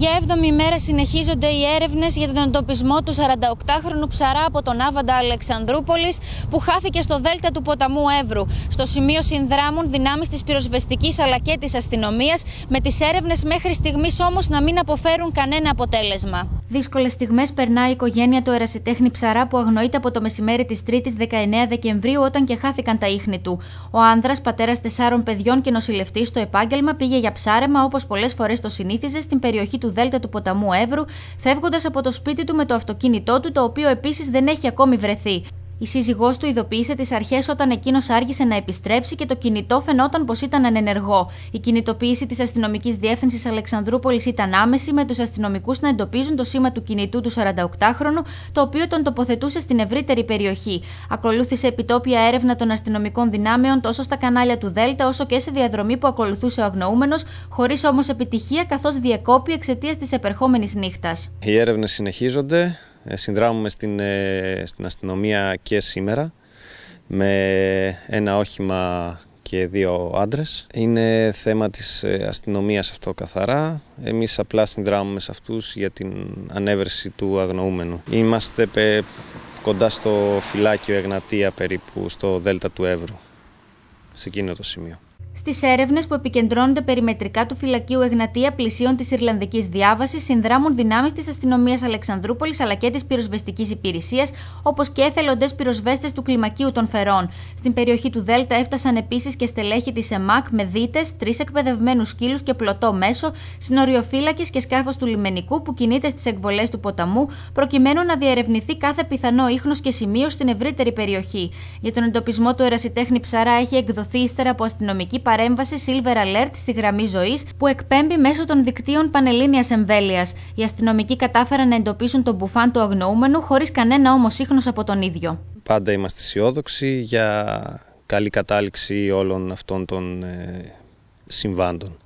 Για 7η μέρα συνεχίζονται οι έρευνες για τον εντοπισμό του 48χρονου ψαρά από τον Άβαντα Αλεξανδρούπολης που χάθηκε στο δέλτα του ποταμού Εύρου. Στο σημείο συνδράμουν δυνάμεις της πυροσβεστικής αλλά και της αστυνομίας, με τις έρευνες μέχρι στιγμής όμως να μην αποφέρουν κανένα αποτέλεσμα. Δύσκολες στιγμές περνάει η οικογένεια του ερασιτέχνη Ψαρά που αγνοείται από το μεσημέρι της 3η 19 Δεκεμβρίου όταν και χάθηκαν τα ίχνη του. Ο άνδρας, πατέρας τεσσάρων παιδιών και νοσηλευτής στο επάγγελμα, πήγε για ψάρεμα όπως πολλές φορές το συνήθιζε στην περιοχή του Δέλτα του ποταμού Εύρου, φεύγοντας από το σπίτι του με το αυτοκίνητό του, το οποίο επίσης δεν έχει ακόμη βρεθεί. Η σύζυγός του ειδοποίησε τις αρχές όταν εκείνος άργησε να επιστρέψει και το κινητό φαινόταν πως ήταν ανενεργό. Η κινητοποίηση της αστυνομικής διεύθυνσης Αλεξανδρούπολης ήταν άμεση, με τους αστυνομικούς να εντοπίζουν το σήμα του κινητού του 48χρονου, το οποίο τον τοποθετούσε στην ευρύτερη περιοχή. Ακολούθησε επιτόπια έρευνα των αστυνομικών δυνάμεων τόσο στα κανάλια του Δέλτα όσο και σε διαδρομή που ακολουθούσε ο αγνοούμενος, χωρίς όμως επιτυχία καθώς διεκόπη εξαιτίας της επερχόμενης νύχτας. Οι έρευνες συνεχίζονται. Ε, συνδράμουμε ε, στην, αστυνομία και σήμερα με ένα όχημα και δύο άντρες. Είναι θέμα της ε, αστυνομίας αυτό καθαρά. Εμείς απλά συνδράμουμε σε αυτούς για την ανέβρεση του αγνοούμενου. Είμαστε κοντά στο φυλάκιο Εγνατία περίπου, στο δέλτα του Εύρου, σε εκείνο το σημείο. Στις έρευνες που επικεντρώνονται περιμετρικά του φυλακίου Εγνατία πλησίων της Ιρλανδικής Διάβασης, συνδράμουν δυνάμεις της αστυνομίας Αλεξανδρούπολης αλλά και της πυροσβεστικής υπηρεσίας, όπως και εθελοντές πυροσβέστες του κλιμακίου των Φερών. Στην περιοχή του Δέλτα έφτασαν επίσης και στελέχη της ΕΜΑΚ με δίτες, τρεις εκπαιδευμένους σκύλους και πλωτό μέσο, συνοριοφύλακες και σκάφος του λιμενικού που κινείται στις εκβολές του ποταμού, προκειμένου να διερευνηθεί κάθε πιθανό ίχνος και σημείο στην ευρύτερη περιοχή. Για τον εντοπισμό του ερασιτέχνη ψαρά έχει εκδοθεί ύστερα από αστυνομική παρέμβαση Silver Alert στη γραμμή ζωής που εκπέμπει μέσω των δικτύων Πανελλήνιας Εμβέλειας. Οι αστυνομικοί κατάφεραν να εντοπίσουν τον μπουφάν του αγνοούμενου χωρίς κανένα όμω ίχνος από τον ίδιο. Πάντα είμαστε αισιόδοξοι για καλή κατάληξη όλων αυτών των ε, συμβάντων.